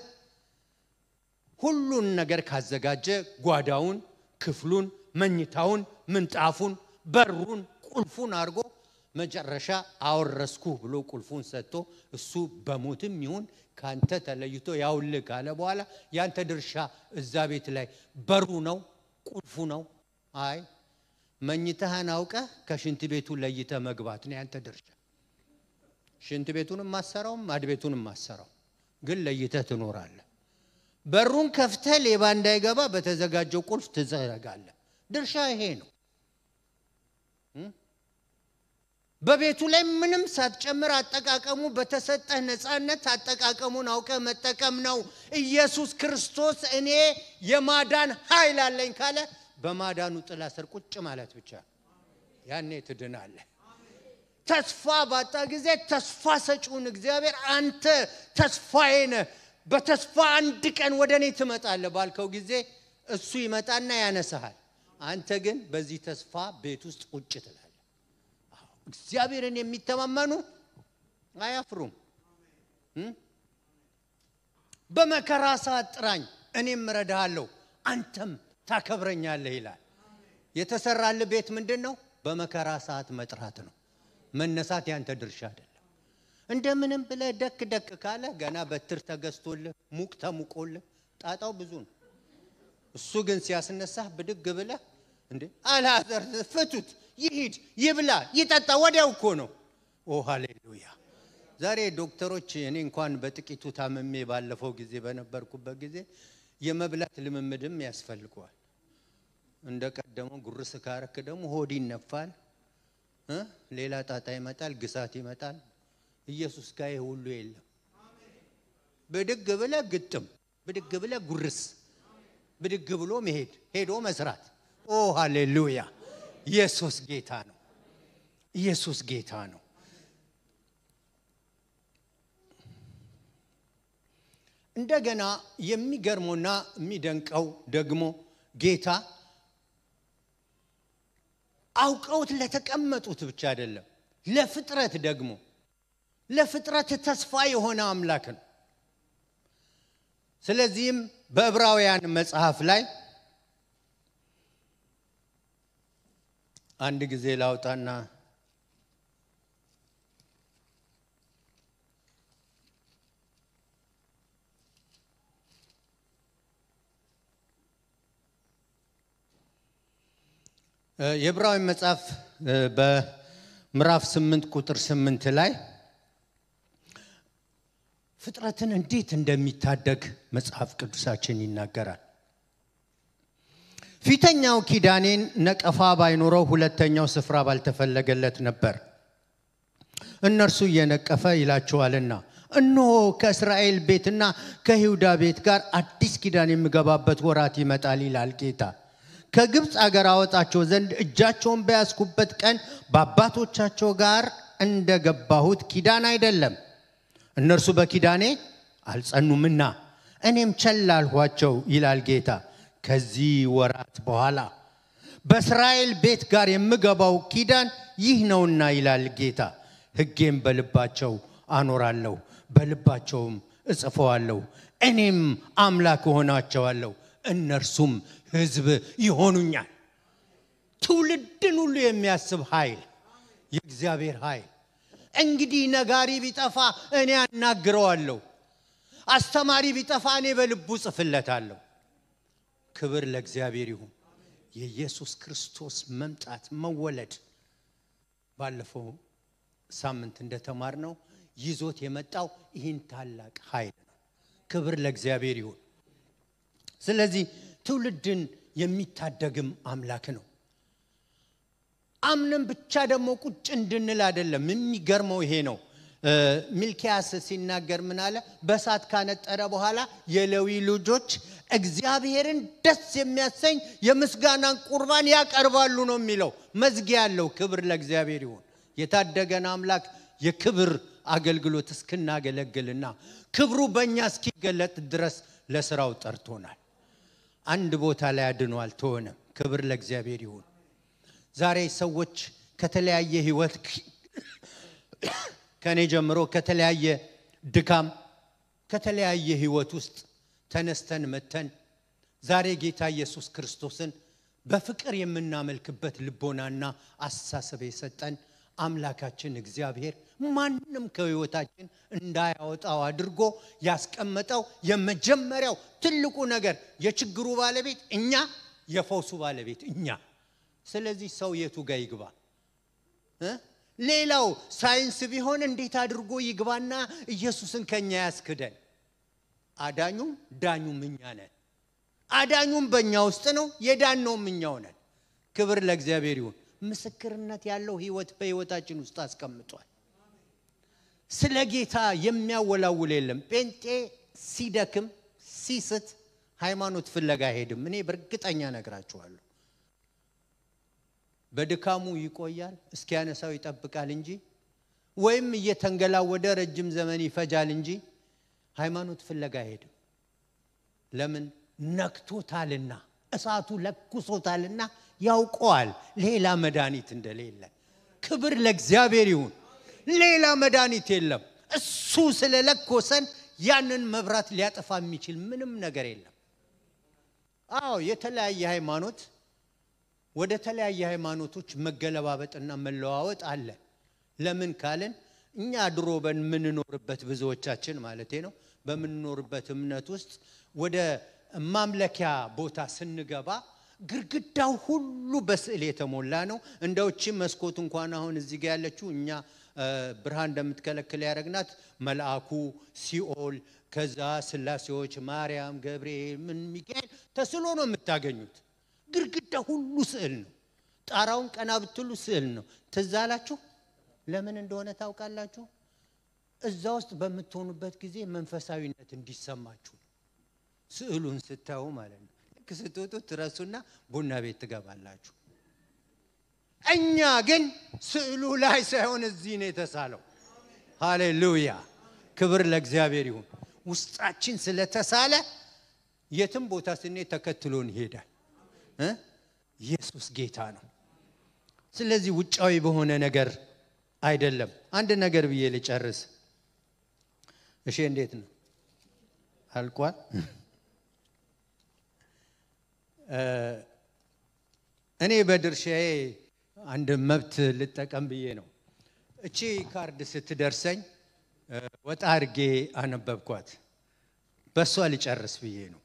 ሁሉን ነገር ካዘጋጀ ጓዳውን ክፍሉን፣ መኝታውን፣ ምንጣፉን፣ በሩን፣ ቁልፉን አድርጎ መጨረሻ አወረስኩ ብሎ ቁልፉን ሰጥቶ እሱ በሞትም ይሁን ካንተ ተለይቶ ያውልህ ካለ በኋላ ያንተ ድርሻ እዛ ቤት ላይ በሩ ነው ቁልፉ ነው። አይ መኝታህን አውቀህ ከሽንት ቤቱ ለይተ መግባት ነው ያንተ ድርሻ። ሽንት ቤቱን ማሰራውም አድ ቤቱን ማሰራው ግን ለይተህ ትኖራለህ። በሩን ከፍተ ሌባ እንዳይገባ በተዘጋጀው ቁልፍ ትዘረጋለህ። ድርሻ ይሄ ነው። በቤቱ ላይ ምንም ሳትጨምር አጠቃቀሙ በተሰጠህ ነፃነት አጠቃቀሙን አውቀ መጠቀም ነው። ኢየሱስ ክርስቶስ እኔ የማዳን ኃይል አለኝ ካለ በማዳኑ ጥላ ስር ቁጭ ማለት ብቻ፣ ያኔ ትድናለህ። ተስፋ ባጣ ጊዜ ተስፋ ሰጪውን እግዚአብሔር አንተ ተስፋዬ ነህ በተስፋ አንድ ቀን ወደ እኔ ትመጣለህ ባልከው ጊዜ እሱ ይመጣና ያነሳሃል። አንተ ግን በዚህ ተስፋ ቤት ውስጥ ቁጭ ትላለህ። እግዚአብሔርን የሚተማመኑ አያፍሩም። በመከራ ሰዓት ጥራኝ፣ እኔም እረዳሃለሁ፣ አንተም ታከብረኛለህ ይላል። የተሰራልህ ቤት ምንድን ነው? በመከራ ሰዓት መጥራት ነው። መነሳት ያንተ ድርሻ አይደለም። እንደምንም ብለ ደክ ደክ ካለ ገና በትር ተገዝቶልህ ሙቅ ተሙቆልህ ጣጣው ብዙ ነው። እሱ ግን ሲያስነሳህ ብድግ ብለህ እንዴ አላዘር ፍቱት፣ ይሂድ፣ ይብላ፣ ይጠጣ ወዲያው እኮ ነው። ኦ ሃሌሉያ! ዛሬ ዶክተሮች እኔ እንኳን በጥቂቱ ታመሜ ባለፈው ጊዜ በነበርኩበት ጊዜ የመብላት ልምምድም ያስፈልገዋል። እንደ ቀደመው ጉርስ ካረክ ደግሞ ሆድ ይነፋል፣ ሌላ ጣጣ ይመጣል፣ ግሳት ይመጣል። ኢየሱስ ጋር ሁሉ የለም። ብድግ ብለ ግጥም፣ ብድግ ብለ ጉርስ፣ ብድግ ብሎ መሄድ፣ ሄዶ መስራት። ኦ ሃሌሉያ! ኢየሱስ ጌታ ነው። ኢየሱስ ጌታ ነው። እንደገና የሚገርመውና የሚደንቀው ደግሞ ጌታ አውቀውት ለተቀመጡት ብቻ አይደለም፣ ለፍጥረት ደግሞ ለፍጥረት ተስፋ የሆነ አምላክ ነው። ስለዚህም በዕብራውያን መጽሐፍ ላይ አንድ ጊዜ ላውጣና የዕብራውያን መጽሐፍ በምዕራፍ ስምንት ቁጥር ስምንት ላይ ፍጥረትን እንዴት እንደሚታደግ መጽሐፍ ቅዱሳችን ይናገራል። ፊተኛው ኪዳኔን ነቀፋ ባይኖረው ሁለተኛው ስፍራ ባልተፈለገለት ነበር። እነርሱ እየነቀፈ ይላችኋልና እንሆ ከእስራኤል ቤትና ከይሁዳ ቤት ጋር አዲስ ኪዳን የምገባበት ወራት ይመጣል ይላል ጌታ። ከግብፅ አገር አወጣቸው ዘንድ እጃቸውን በያዝኩበት ቀን በአባቶቻቸው ጋር እንደገባሁት ኪዳን አይደለም እነርሱ በኪዳኔ አልጸኑምና እኔም ቸል አልኋቸው ይላል ጌታ። ከዚህ ወራት በኋላ በእስራኤል ቤት ጋር የምገባው ኪዳን ይህ ነውና ይላል ጌታ፣ ህጌም በልባቸው አኖራለሁ፣ በልባቸውም እጽፈዋለሁ። እኔም አምላክ እሆናቸዋለሁ፣ እነርሱም ህዝብ ይሆኑኛል። ትውልድን ሁሉ የሚያስብ ኃይል የእግዚአብሔር ኃይል እንግዲህ ነጋሪ ቢጠፋ እኔ አናግረዋለሁ፣ አስተማሪ ቢጠፋ እኔ በልቡ ጽፍለታለሁ። ክብር ለእግዚአብሔር ይሁን። የኢየሱስ ክርስቶስ መምጣት መወለድ ባለፈው ሳምንት እንደተማር ነው ይዞት የመጣው ይህን ታላቅ ኃይል ነው። ክብር ለእግዚአብሔር ይሁን። ስለዚህ ትውልድን የሚታደግም አምላክ ነው። አምነን ብቻ ደግሞ ቁጭ እንድንል አይደለም። የሚገርመው ይሄ ነው። ሚልኪያስ ሲናገር ምን አለ? በእሳት ካነጠረ በኋላ የሌዊ ልጆች እግዚአብሔርን ደስ የሚያሰኝ የምስጋናን ቁርባን ያቀርባሉ ነው የሚለው። መዝጊያ ያለው ክብር ለእግዚአብሔር ይሁን። የታደገን አምላክ የክብር አገልግሎት እስክናገለግልና ክብሩ በእኛ እስኪገለጥ ድረስ ለስራው ጠርቶናል። አንድ ቦታ ላይ አድኗል። ተሆነም ክብር ለእግዚአብሔር ይሁን። ዛሬ ሰዎች ከተለያየ ህይወት ከእኔ ጀምሮ ከተለያየ ድካም ከተለያየ ህይወት ውስጥ ተነስተን መተን ዛሬ ጌታ ኢየሱስ ክርስቶስን በፍቅር የምናመልክበት ልቦናና አስተሳሰብ የሰጠን አምላካችን እግዚአብሔር ማንም ከህይወታችን እንዳያወጣው አድርጎ ያስቀመጠው የመጀመሪያው ትልቁ ነገር የችግሩ ባለቤት እኛ፣ የፈውሱ ባለቤት እኛ ስለዚህ ሰው የቱ ጋር ይግባ ሌላው ሳይንስ ቢሆን እንዴት አድርጎ ይግባና ኢየሱስን ከኛ ያስክደን አዳኙም ዳኙም እኛ ነን አዳኙም በእኛ ውስጥ ነው የዳነውም እኛው ነን ክብር ለእግዚአብሔር ይሁን ምስክርነት ያለው ህይወት በህይወታችን ውስጥ አስቀምጧል ስለ ጌታ የሚያወላውል የለም ጴንጤ ሲደክም ሲስት ሃይማኖት ፍለጋ አይሄድም እኔ በእርግጠኛ ነግራችኋለሁ በድካሙ ይቆያል፣ እስኪያነሳው ይጠብቃል እንጂ ወይም እየተንገላወደ ረጅም ዘመን ይፈጃል እንጂ ሃይማኖት ፍለጋ አይሄድም። ለምን ነክቶታልና፣ እሳቱ ለኩሶታልና ያውቀዋል ሌላ መድኃኒት እንደሌለ። ክብር ለእግዚአብሔር ይሁን። ሌላ መድኃኒት የለም። እሱ ስለለኮሰን ያንን መብራት ሊያጠፋ የሚችል ምንም ነገር የለም። አዎ የተለያየ ሃይማኖት ወደ ተለያየ ሃይማኖቶች መገለባበጥና መለዋወጥ አለ። ለምን ካልን እኛ ድሮ በምንኖርበት ብዙዎቻችን ማለት ነው በምንኖርበት እምነት ውስጥ ወደ ማምለኪያ ቦታ ስንገባ ግርግዳው ሁሉ በስዕል የተሞላ ነው። እንደ ውጭ መስኮት እንኳን አሁን እዚህ ጋ ያለችው እኛ ብርሃን እንደምትከለክል ያደረግናት መልአኩ፣ ሲኦል፣ ከዛ ስላሴዎች፣ ማርያም፣ ገብርኤል፣ ምን ሚካኤል ተስሎ ነው የምታገኙት። ግድግዳ ሁሉ ስዕል ነው። ጣራውን ቀና ብትሉ ስዕል ነው። ትዝ አላችሁ? ለምን እንደሆነ ታውቃላችሁ? እዛ ውስጥ በምትሆኑበት ጊዜ መንፈሳዊነት እንዲሰማችሁ ስዕሉን ስታዩ ማለት ነው። ልክ ስትወጡ ትረሱና ቡና ቤት ትገባላችሁ። እኛ ግን ስዕሉ ላይ ሳይሆን እዚህ ነው የተሳለው። ሃሌሉያ! ክብር ለእግዚአብሔር ይሁን። ውስጣችን ስለተሳለ የትም ቦታ ስኔ ተከትሎን ይሄዳል። ኢየሱስ ጌታ ነው። ስለዚህ ውጫዊ በሆነ ነገር አይደለም። አንድ ነገር ብዬ ልጨርስ። እሺ፣ እንዴት ነው አልቋል? እኔ በድርሻዬ አንድ መብት ልጠቀም ብዬ ነው። እቺ ካርድ ስትደርሰኝ ወጣ አድርጌ አነበብኳት። በእሷ ልጨርስ ብዬ ነው።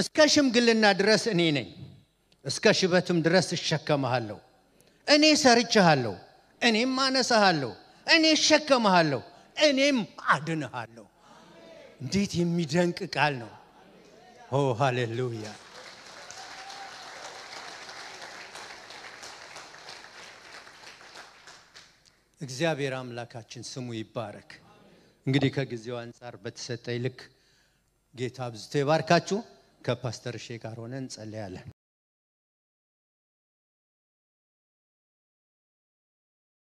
እስከ ሽምግልና ድረስ እኔ ነኝ፣ እስከ ሽበትም ድረስ እሸከመሃለሁ። እኔ ሰርችሃለሁ፣ እኔም አነሳሃለሁ፣ እኔ እሸከመሃለሁ፣ እኔም አድንሃለሁ። እንዴት የሚደንቅ ቃል ነው! ሆ ሃሌሉያ! እግዚአብሔር አምላካችን ስሙ ይባረክ። እንግዲህ ከጊዜው አንጻር በተሰጠኝ ልክ ጌታ አብዝቶ ይባርካችሁ። ከፓስተር ሼ ጋር ሆነ እንጸለያለን።